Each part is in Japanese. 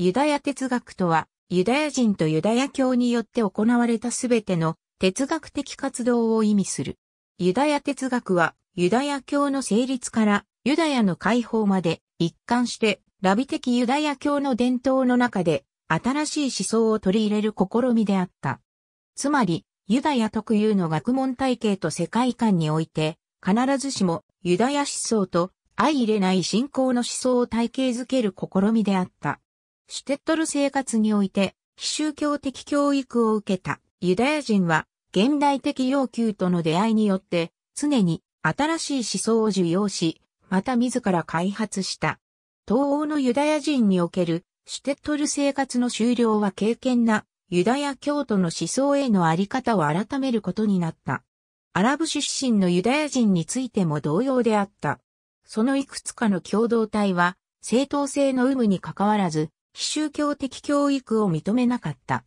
ユダヤ哲学とは、ユダヤ人とユダヤ教によって行われたすべての哲学的活動を意味する。ユダヤ哲学は、ユダヤ教の成立からユダヤの解放まで一貫して、ラビ的ユダヤ教の伝統の中で、新しい思想を取り入れる試みであった。つまり、ユダヤ特有の学問体系と世界観において、必ずしもユダヤ思想と相入れない信仰の思想を体系づける試みであった。シュテットル生活において、非宗教的教育を受けたユダヤ人は、現代的要求との出会いによって、常に新しい思想を受容し、また自ら開発した。東欧のユダヤ人におけるシュテットル生活の終了は敬虔なユダヤ教徒の思想へのあり方を改めることになった。アラブ出身のユダヤ人についても同様であった。そのいくつかの共同体は、正当性の有無に関わらず、非宗教的教育を認めなかった。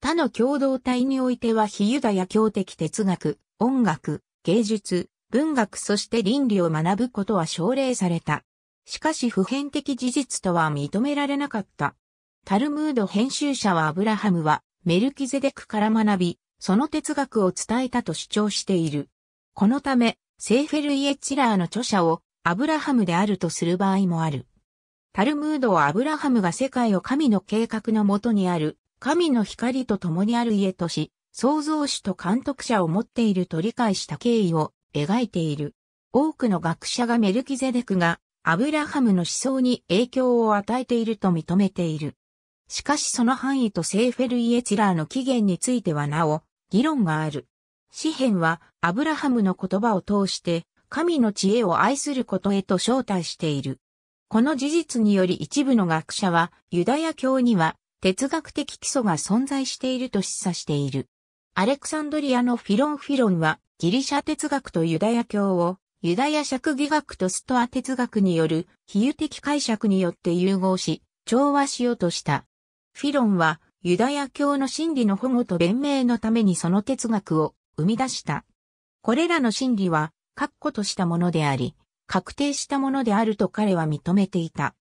他の共同体においては非ユダヤ教的哲学、音楽、芸術、文学そして倫理を学ぶことは奨励された。しかし普遍的事実とは認められなかった。タルムード編集者はアブラハムはメルキゼデクから学び、その哲学を伝えたと主張している。このため、セーフェル・イエッチラーの著者をアブラハムであるとする場合もある。タルムードはアブラハムが世界を神の計画のもとにある、神の光と共にある家とし、創造主と監督者を持っていると理解した経緯を描いている。多くの学者がメルキゼデクがアブラハムの思想に影響を与えていると認めている。しかしその範囲とセーフェル・イエチラーの起源についてはなお、議論がある。詩篇はアブラハムの言葉を通して神の知恵を愛することへと招待している。この事実により一部の学者は、ユダヤ教には哲学的基礎が存在していると示唆している。アレクサンドリアのフィロン・フィロンは、ギリシャ哲学とユダヤ教を、ユダヤ釈義学とストア哲学による比喩的解釈によって融合し、調和しようとした。フィロンは、ユダヤ教の真理の保護と弁明のためにその哲学を生み出した。これらの真理は、確固としたものであり、確定したものであると彼は認めていた。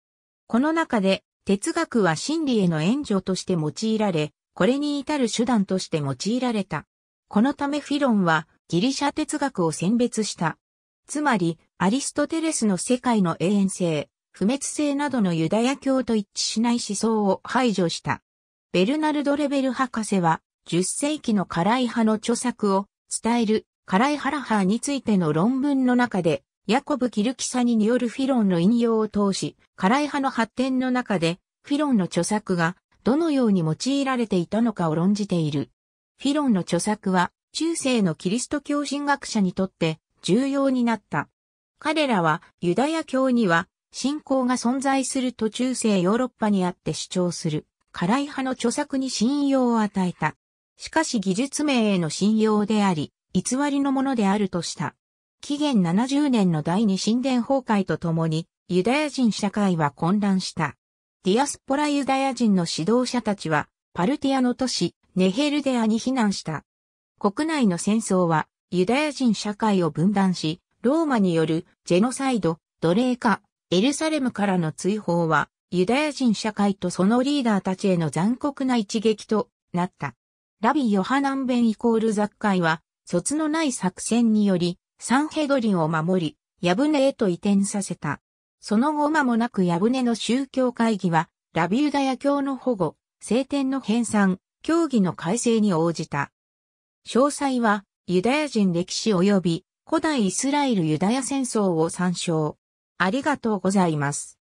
この中で、哲学は真理への援助として用いられ、これに至る手段として用いられた。このためフィロンはギリシャ哲学を選別した。つまり、アリストテレスの世界の永遠性、不滅性などのユダヤ教と一致しない思想を排除した。ベルナルド・レベル博士は、10世紀のカライ派の著作を伝えるカライハラハについての論文の中で、ヤコブ・キルキサニによるフィロンの引用を通し、カライ派の発展の中で、フィロンの著作がどのように用いられていたのかを論じている。フィロンの著作は、中世のキリスト教神学者にとって重要になった。彼らはユダヤ教には信仰が存在すると中世ヨーロッパにあって主張する、カライ派の著作に信用を与えた。しかし技術名への信用であり、偽りのものであるとした。紀元70年の第二神殿崩壊とともに、ユダヤ人社会は混乱した。ディアスポラユダヤ人の指導者たちは、パルティアの都市、ネヘルデアに避難した。国内の戦争は、ユダヤ人社会を分断し、ローマによるジェノサイド、奴隷化、エルサレムからの追放は、ユダヤ人社会とそのリーダーたちへの残酷な一撃となった。ラビ・ヨハナンベンイコール雑会は、卒のない作戦により、サンヘドリンを守り、ヤブネへと移転させた。その後間もなくヤブネの宗教会議は、ラビューダヤ教の保護、聖典の編纂、教義の改正に応じた。詳細は、ユダヤ人歴史及び古代イスラエルユダヤ戦争を参照。ありがとうございます。